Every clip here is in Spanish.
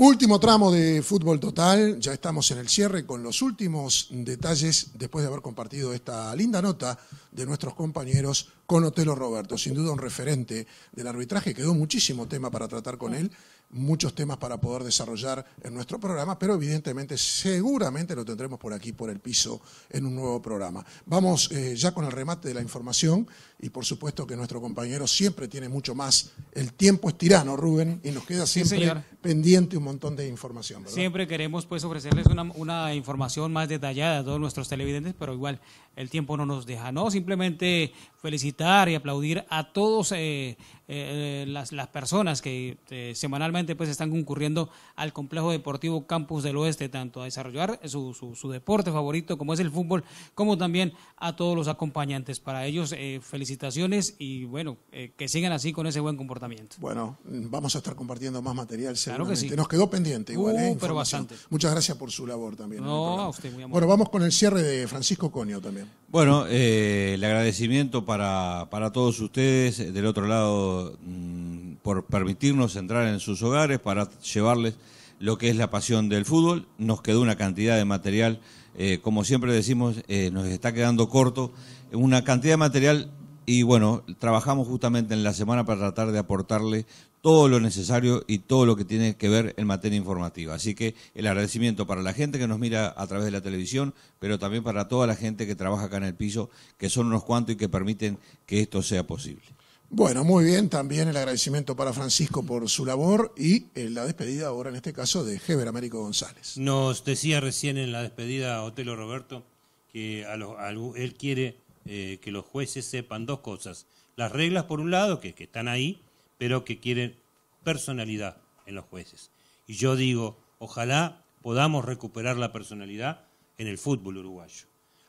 Último tramo de fútbol total, ya estamos en el cierre con los últimos detalles después de haber compartido esta linda nota de nuestros compañeros con Otelo Roberto, sin duda un referente del arbitraje, quedó muchísimo tema para tratar con él muchos temas para poder desarrollar en nuestro programa, pero evidentemente seguramente lo tendremos por aquí, por el piso, en un nuevo programa. Vamos eh, ya con el remate de la información y por supuesto que nuestro compañero siempre tiene mucho más. El tiempo es tirano, Rubén, y nos queda siempre pendiente un montón de información. Siempre queremos pues ofrecerles una, información más detallada a todos nuestros televidentes, pero igual el tiempo no nos deja, ¿no? Simplemente felicitar y aplaudir a todos. Eh, eh, las, las, personas que eh, semanalmente pues están concurriendo al complejo deportivo Campus del Oeste, tanto a desarrollar su, su, deporte favorito como es el fútbol, como también a todos los acompañantes. Para ellos, eh, felicitaciones y bueno, que sigan así con ese buen comportamiento. Bueno, vamos a estar compartiendo más material. Claro Nos quedó pendiente uh, bastante. Muchas gracias por su labor también. Bueno, vamos con el cierre de Francisco Conio también. Bueno, el agradecimiento para, para todos ustedes del otro lado Mm, por, permitirnos entrar en sus hogares para llevarles lo que es la pasión del fútbol. Nos quedó una cantidad de material, eh, como siempre decimos, eh, nos está quedando corto, una cantidad de material y bueno, trabajamos justamente en la semana para tratar de aportarle todo lo necesario y todo lo que tiene que ver en materia informativa. Así que el agradecimiento para la gente que nos mira a través de la televisión, pero también para toda la gente que trabaja acá en el piso, que son unos cuantos y que permiten que esto sea posible. Bueno, muy bien. También el agradecimiento para Francisco por su labor y eh, la despedida ahora, en este caso, de Heber Américo González. Nos decía recién en la despedida Otelo Roberto que él quiere eh, que los jueces sepan dos cosas. Las reglas, por un lado, que están ahí, pero que quieren personalidad en los jueces. Y yo digo, ojalá podamos recuperar la personalidad en el fútbol uruguayo,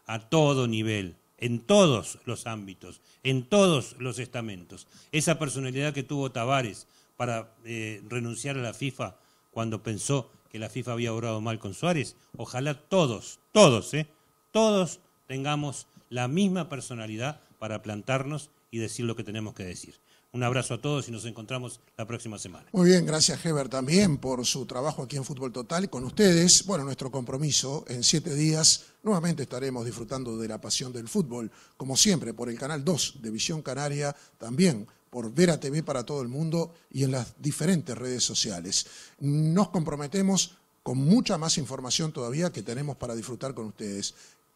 a todo nivel, en todos los ámbitos, en todos los estamentos. Esa personalidad que tuvo Tavares para eh, renunciar a la FIFA cuando pensó que la FIFA había obrado mal con Suárez, ojalá todos, todos, eh, todos tengamos la misma personalidad para plantarnos y decir lo que tenemos que decir. Un abrazo a todos y nos encontramos la próxima semana. Muy bien, gracias Heber también por su trabajo aquí en Fútbol Total con ustedes. Bueno, nuestro compromiso en siete días nuevamente estaremos disfrutando de la pasión del fútbol, como siempre, por el Canal 2 de Visión Canaria, también por Vera TV para todo el mundo y en las diferentes redes sociales. Nos comprometemos con mucha más información todavía que tenemos para disfrutar con ustedes.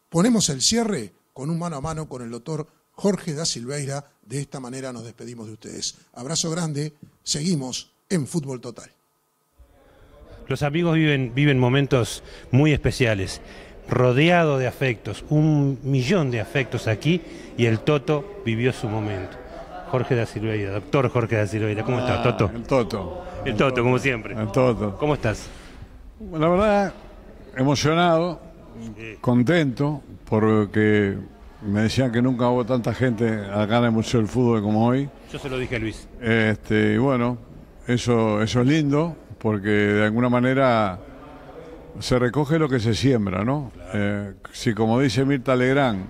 Ponemos el cierre con un mano a mano con el doctor Jorge da Silveira. De esta manera nos despedimos de ustedes. Abrazo grande, seguimos en Fútbol Total. Los amigos viven, viven momentos muy especiales, rodeado de afectos, un millón de afectos aquí y el Toto vivió su momento. Jorge da Silveira, doctor Jorge da Silveira, ¿cómo estás, ah, Toto? El Toto. El, Toto, como siempre. El Toto. ¿Cómo estás? La verdad, emocionado, contento, porque me decían que nunca hubo tanta gente acá en el Museo del Fútbol como hoy. Yo se lo dije Luis. Este, y bueno, eso, eso es lindo, porque de alguna manera se recoge lo que se siembra, ¿no? Eh, si como dice Mirta Legrán,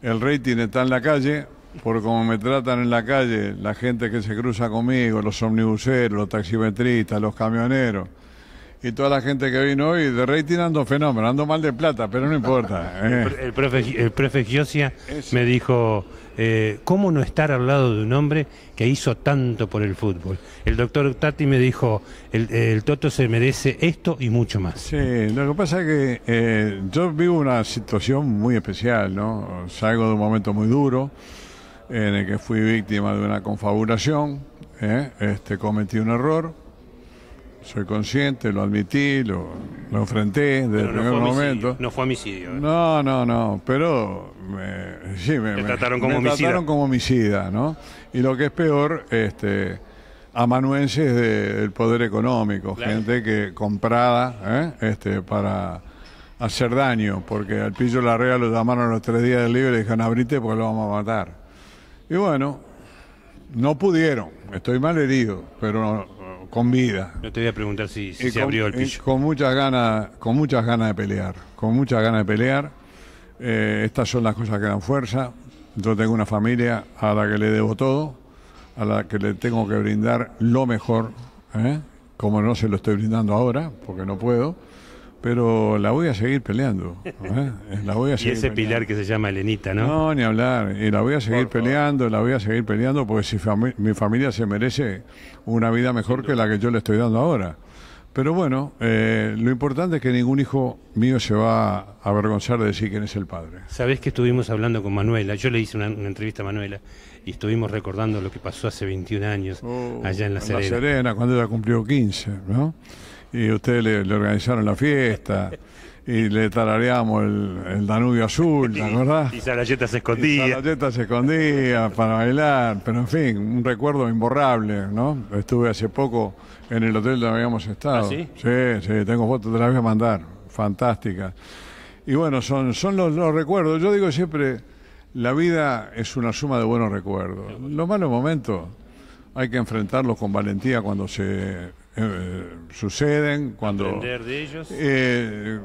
el rating está en la calle, por como me tratan en la calle, la gente que se cruza conmigo, los omnibuseros, los taximetristas, los camioneros, y toda la gente que vino hoy de rating ando fenómeno, ando mal de plata, pero no importa. El, profe, eh. el Giosia me dijo, eh, ¿cómo no estar al lado de un hombre que hizo tanto por el fútbol? El doctor Tati me dijo, el, Toto se merece esto y mucho más. Sí, lo que pasa es que eh, yo vivo una situación muy especial, ¿no? Salgo de un momento muy duro en el que fui víctima de una confabulación, este, cometí un error soy consciente, lo admití, lo, lo enfrenté desde el primer momento. No fue homicidio. Eh. No, no, no, pero me, trataron como me trataron como homicida, ¿no? Y lo que es peor, este, amanuenses del poder económico, gente que comprada ¿eh? este, para hacer daño, porque al Pillo Larrea lo llamaron los tres días de libre y le dijeron abrite porque lo vamos a matar. Y bueno, no pudieron, estoy mal herido, pero con vida. No te voy a preguntar si, se abrió el piso. con muchas ganas, con muchas ganas de pelear, con muchas ganas de pelear. Eh, estas son las cosas que dan fuerza. Yo tengo una familia a la que le debo todo, a la que le tengo que brindar lo mejor, ¿eh? como no se lo estoy brindando ahora, porque no puedo. Pero la voy a seguir peleando. ¿eh? La voy a seguir y ese pilar que se llama Elenita, ¿no? No, ni hablar. Y la voy a seguir peleando, la voy a seguir peleando, porque si mi familia se merece una vida mejor que la que yo le estoy dando ahora. Pero bueno, eh, lo importante es que ningún hijo mío se va a avergonzar de decir quién es el padre. Sabés que estuvimos hablando con Manuela, yo le hice una, entrevista a Manuela y estuvimos recordando lo que pasó hace 21 años oh, allá en La Serena. En La Serena, cuando ella cumplió 15, ¿no? y ustedes le, organizaron la fiesta y le tarareamos el, Danubio Azul, ¿verdad? Y Sarayeta se escondía. Y se escondía para bailar, pero en fin, un recuerdo imborrable, ¿no? Estuve hace poco en el hotel donde habíamos estado. ¿Ah, sí? Sí, sí, tengo fotos, de la voy a mandar, fantásticas. Y bueno, son, son los, los recuerdos. Yo digo siempre, la vida es una suma de buenos recuerdos. Los malos momentos hay que enfrentarlos con valentía cuando se eh, suceden, cuando... Eh,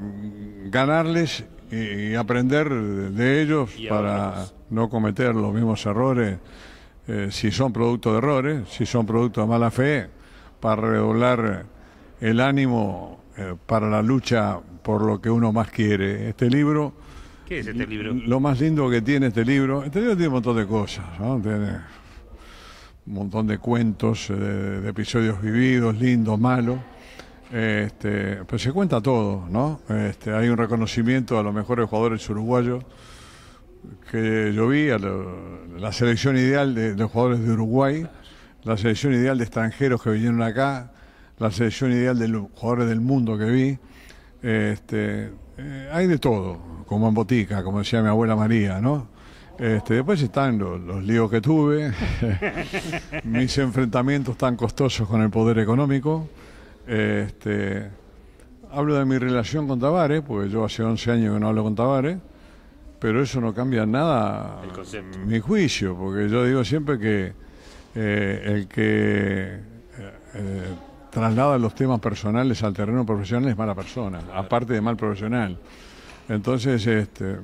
ganarles y, aprender de ellos para no cometer los mismos errores, eh, si son producto de errores, si son producto de mala fe, para redoblar el ánimo para la lucha por lo que uno más quiere. Este libro... ¿Qué es este libro? Lo más lindo que tiene este libro, este libro tiene un montón de cosas, ¿no? un montón de cuentos, eh, de, episodios vividos, lindos, malos. Este, pero se cuenta todo, ¿no? Este, hay un reconocimiento a los mejores jugadores uruguayos que yo vi, a la selección ideal de, jugadores de Uruguay, la selección ideal de extranjeros que vinieron acá, la selección ideal de jugadores del mundo que vi. Este, eh, hay de todo, como en botica, como decía mi abuela María, ¿no? Este, después están los, líos que tuve, mis enfrentamientos tan costosos con el poder económico. Este, hablo de mi relación con Tavares, porque yo hace 11 años que no hablo con Tavares, pero eso no cambia nada mi juicio, porque yo digo siempre que eh, el que eh, eh, traslada los temas personales al terreno profesional es mala persona, aparte de mal profesional. Entonces, este.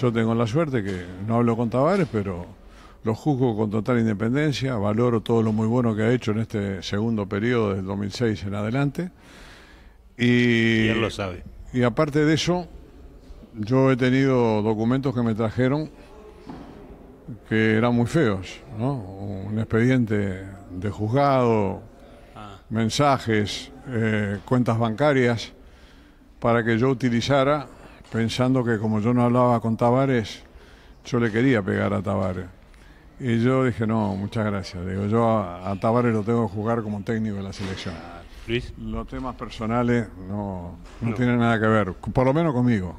Yo tengo la suerte que no hablo con Tavares, pero lo juzgo con total independencia, valoro todo lo muy bueno que ha hecho en este segundo periodo del 2006 en adelante. Y, lo sabe. Y aparte de eso, yo he tenido documentos que me trajeron que eran muy feos, Un expediente de juzgado, ah. mensajes, eh, cuentas bancarias, para que yo utilizara pensando que como yo no hablaba con Tavares, yo le quería pegar a Tavares. Y yo dije, no, muchas gracias. Digo, yo a, Tavares lo tengo que jugar como técnico de la selección. Ah, Los temas personales no, no, tienen nada que ver, por lo menos conmigo.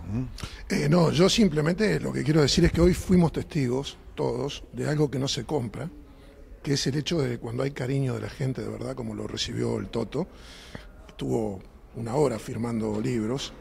Eh, no, yo simplemente lo que quiero decir es que hoy fuimos testigos, todos, de algo que no se compra, que es el hecho de cuando hay cariño de la gente, de verdad, como lo recibió el Toto. Estuvo una hora firmando libros,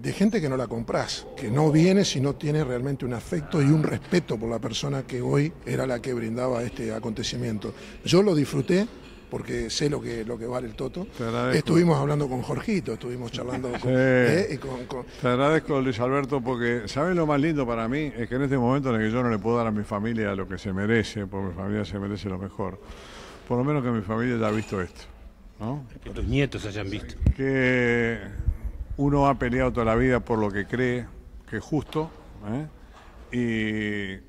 de gente que no la compras, que no viene si no tiene realmente un afecto y un respeto por la persona que hoy era la que brindaba este acontecimiento. Yo lo disfruté porque sé lo que, lo que vale el Toto. Estuvimos hablando con Jorgito, estuvimos charlando eh, con, Te agradezco, Luis Alberto, porque ¿sabes lo más lindo para mí? Es que en este momento en el que yo no le puedo dar a mi familia lo que se merece, porque mi familia se merece lo mejor, por lo menos que mi familia haya visto esto. Que tus nietos hayan visto. Que uno ha peleado toda la vida por lo que cree que es justo ¿eh?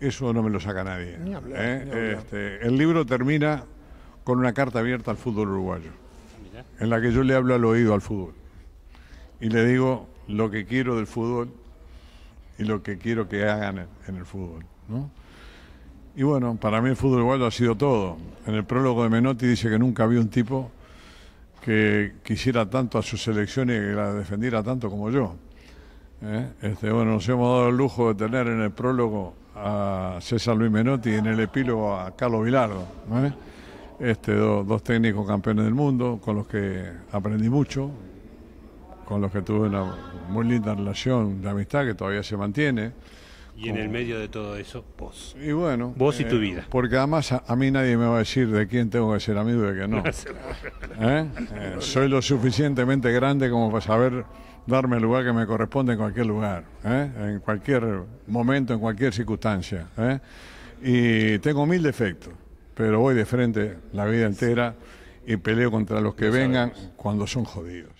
y eso no me lo saca nadie. ¿eh? Este, el libro termina con una carta abierta al fútbol uruguayo, ah, en la que yo le hablo al oído al fútbol y le digo lo que quiero del fútbol y lo que quiero que hagan en el fútbol. Y bueno, para mí el fútbol uruguayo ha sido todo. En el prólogo de Menotti dice que nunca había un tipo que quisiera tanto a su selección y que la defendiera tanto como yo. ¿eh? Este, bueno, nos hemos dado el lujo de tener en el prólogo a César Luis Menotti y en el epílogo a Carlos Vilardo. Este, dos técnicos campeones del mundo con los que aprendí mucho, con los que tuve una muy linda relación de amistad que todavía se mantiene. Y en el medio de todo eso, vos. Y bueno. Vos y tu eh, vida. Porque además a, mí nadie me va a decir de quién tengo que ser amigo y de quién no. ¿Eh? Eh, soy lo suficientemente grande como para saber darme el lugar que me corresponde en cualquier lugar, en cualquier momento, en cualquier circunstancia. Y tengo mil defectos, pero voy de frente la vida entera y peleo contra los que vengan cuando son jodidos.